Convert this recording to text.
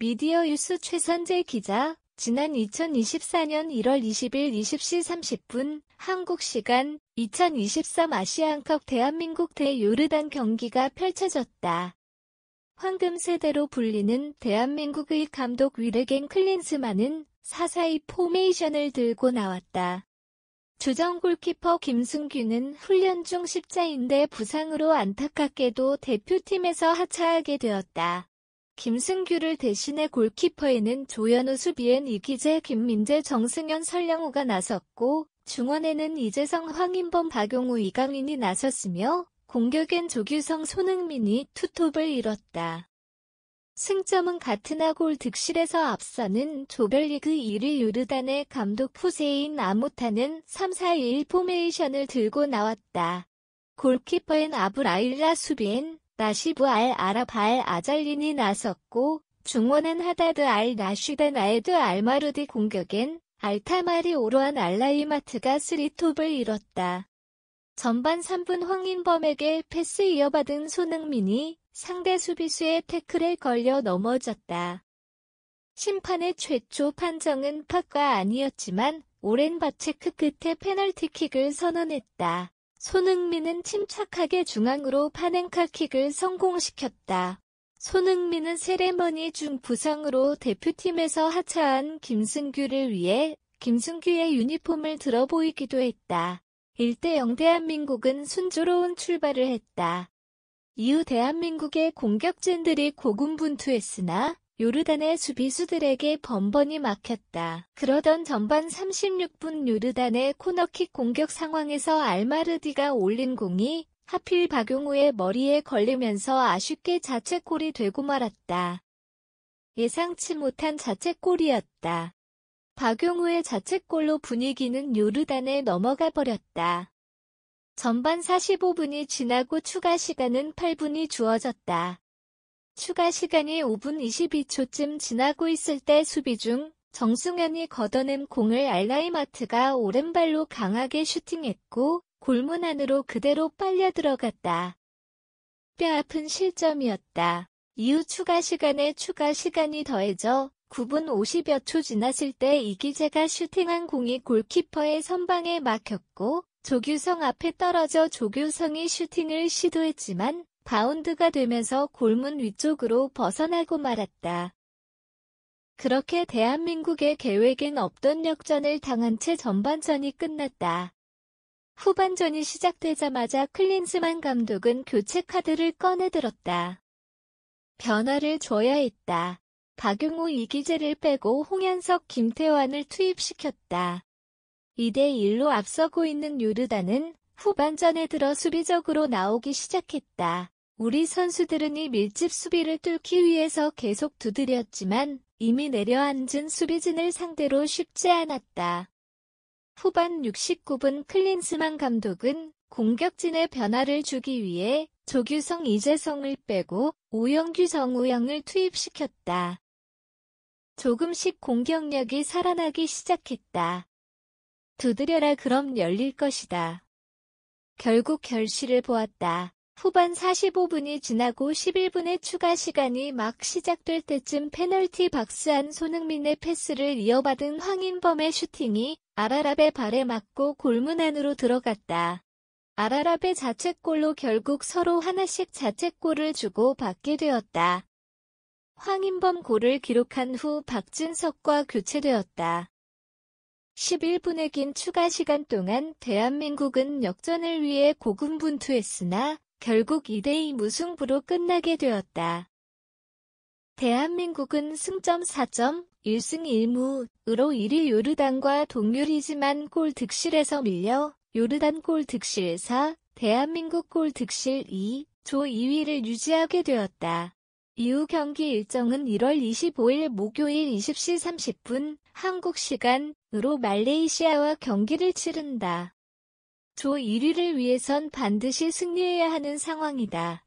미디어 뉴스 최선재 기자, 지난 2024년 1월 20일 20시 30분 한국 시간 2023 아시안컵 대한민국 대 요르단 경기가 펼쳐졌다. 황금 세대로 불리는 대한민국의 감독 위르겐 클린스만은 사사이 포메이션을 들고 나왔다. 주전 골키퍼 김승규는 훈련 중 십자인대 부상으로 안타깝게도 대표팀에서 하차하게 되었다. 김승규를 대신해 골키퍼에는 조현우 수비엔 이기재, 김민재, 정승현, 설량우가 나섰고 중원에는 이재성, 황인범, 박용우, 이강인이 나섰으며 공격엔 조규성, 손흥민이 투톱을 이뤘다. 승점은 같으나 골 득실에서 앞서는 조별리그 1위 유르단의 감독 후세인 아모타는 3-4-1 포메이션을 들고 나왔다. 골키퍼엔 아브라일라 수비엔 나시브 알 아랍 알 아잘린이 나섰고 중원은 하다드 알 나슈단 알드 알마루디 공격엔 알타마리 오로안 알라이마트가 스리톱을 잃었다. 전반 3분 황인범에게 패스 이어받은 손흥민이 상대 수비수의 태클에 걸려 넘어졌다. 심판의 최초 판정은 팟과 아니었지만 오랜 바체크 끝에 페널티킥을 선언했다. 손흥민은 침착하게 중앙으로 파넨카킥을 성공시켰다. 손흥민은 세레머니 중 부상으로 대표팀에서 하차한 김승규를 위해 김승규의 유니폼을 들어 보이기도 했다. 1대0 대한민국은 순조로운 출발을 했다. 이후 대한민국의 공격진들이 고군분투했으나 요르단의 수비수들에게 번번이 막혔다. 그러던 전반 36분 요르단의 코너킥 공격 상황에서 알마르디가 올린 공이 하필 박용우의 머리에 걸리면서 아쉽게 자책골이 되고 말았다. 예상치 못한 자책골이었다. 박용우의 자책골로 분위기는 요르단에 넘어가 버렸다. 전반 45분이 지나고 추가 시간은 8분이 주어졌다. 추가 시간이 5분 22초쯤 지나고 있을 때 수비 중 정승현이 걷어낸 공을 알라이마트가 오른발로 강하게 슈팅했고 골문 안으로 그대로 빨려 들어갔다. 뼈아픈 실점이었다. 이후 추가 시간에 추가 시간이 더해져 9분 50여 초 지났을 때 이기재가 슈팅한 공이 골키퍼의 선방에 막혔고 조규성 앞에 떨어져 조규성이 슈팅을 시도했지만 바운드가 되면서 골문 위쪽으로 벗어나고 말았다. 그렇게 대한민국의 계획엔 없던 역전을 당한 채 전반전이 끝났다. 후반전이 시작되자마자 클린스만 감독은 교체 카드를 꺼내들었다. 변화를 줘야 했다. 박용호 이기재를 빼고 홍현석 김태환을 투입시켰다. 2대1로 앞서고 있는 요르단은 후반전에 들어 수비적으로 나오기 시작했다. 우리 선수들은 이 밀집 수비를 뚫기 위해서 계속 두드렸지만 이미 내려앉은 수비진을 상대로 쉽지 않았다. 후반 69분 클린스만 감독은 공격진의 변화를 주기 위해 조규성 이재성을 빼고 오영규 정우영을 투입시켰다. 조금씩 공격력이 살아나기 시작했다. 두드려라 그럼 열릴 것이다. 결국 결실을 보았다. 후반 45분이 지나고 11분의 추가 시간이 막 시작될 때쯤 페널티 박스 한 손흥민의 패스를 이어받은 황인범의 슈팅이 아라랍의 발에 맞고 골문 안으로 들어갔다. 아라랍의 자책골로 결국 서로 하나씩 자책골을 주고 받게 되었다. 황인범 골을 기록한 후 박진석과 교체되었다. 11분의 긴 추가 시간 동안 대한민국은 역전을 위해 고군분투했으나 결국 2대2 무승부로 끝나게 되었다. 대한민국은 승점 4점, 1승 1무로 으 1위 요르단과 동률이지만 골 득실에서 밀려 요르단 골 득실 4, 대한민국 골 득실 2, 조 2위를 유지하게 되었다. 이후 경기 일정은 1월 25일 목요일 20시 30분 한국 시간으로 말레이시아와 경기를 치른다. 조 1위를 위해선 반드시 승리해야 하는 상황이다.